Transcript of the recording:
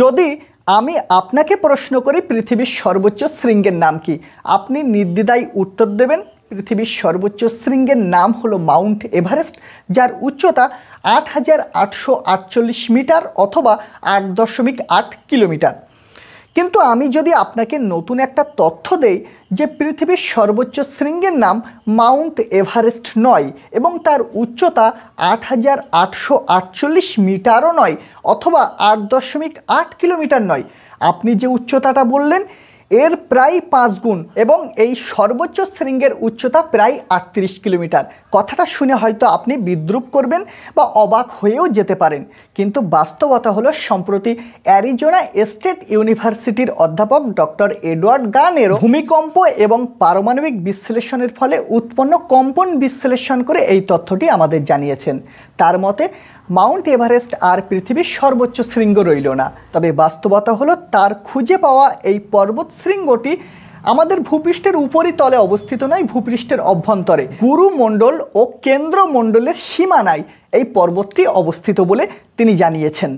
যদি আমি আপনাকে প্রশ্ন করি পৃথিবীর সর্বোচ্চ শৃঙ্গের নাম কি আপনি নির্দ্বিধায় উত্তর দেবেন পৃথিবীর সর্বোচ্চ শৃঙ্গের নাম হলো মাউন্ট এভারেস্ট যার উচ্চতা আট হাজার আটশো আটচল্লিশ মিটার অথবা আট দশমিক আট কিলোমিটার কিন্তু আমি যদি আপনাকে নতুন একটা তথ্য দেই যে পৃথিবীর সর্বোচ্চ শৃঙ্গের নাম মাউন্ট এভারেস্ট নয় এবং তার উচ্চতা আট হাজার আটশো আটচল্লিশ মিটারও নয় অথবা আট দশমিক আট কিলোমিটার নয় আপনি যে উচ্চতাটা বললেন এর প্রায় পাঁচ গুণ এবং এই সর্বোচ্চ শৃঙ্গের উচ্চতা প্রায় আটত্রিশ কিলোমিটার কথাটা শুনে হয়তো আপনি বিদ্রুপ করবেন বা অবাক হয়েও যেতে পারেন কিন্তু বাস্তবতা হলো সম্প্রতি অ্যারিজোনা স্টেট ইউনিভার্সিটির অধ্যাপক ডক্টর এডওয়ার্ড গানের ভূমিকম্প এবং পারমাণবিক বিশ্লেষণের ফলে উৎপন্ন কম্পন বিশ্লেষণ করে এই তথ্যটি আমাদের জানিয়েছেন তার মতে মাউন্ট এভারেস্ট আর পৃথিবীর সর্বোচ্চ শৃঙ্গ রইল না তবে বাস্তবতা হলো তার খুঁজে পাওয়া এই পর্বত শৃঙ্গটি আমাদের ভূপৃষ্ঠের উপরই তলে অবস্থিত নয় ভূপৃষ্ঠের অভ্যন্তরে গুরুমণ্ডল ও কেন্দ্রমণ্ডলের সীমানায় এই পর্বতটি অবস্থিত বলে তিনি জানিয়েছেন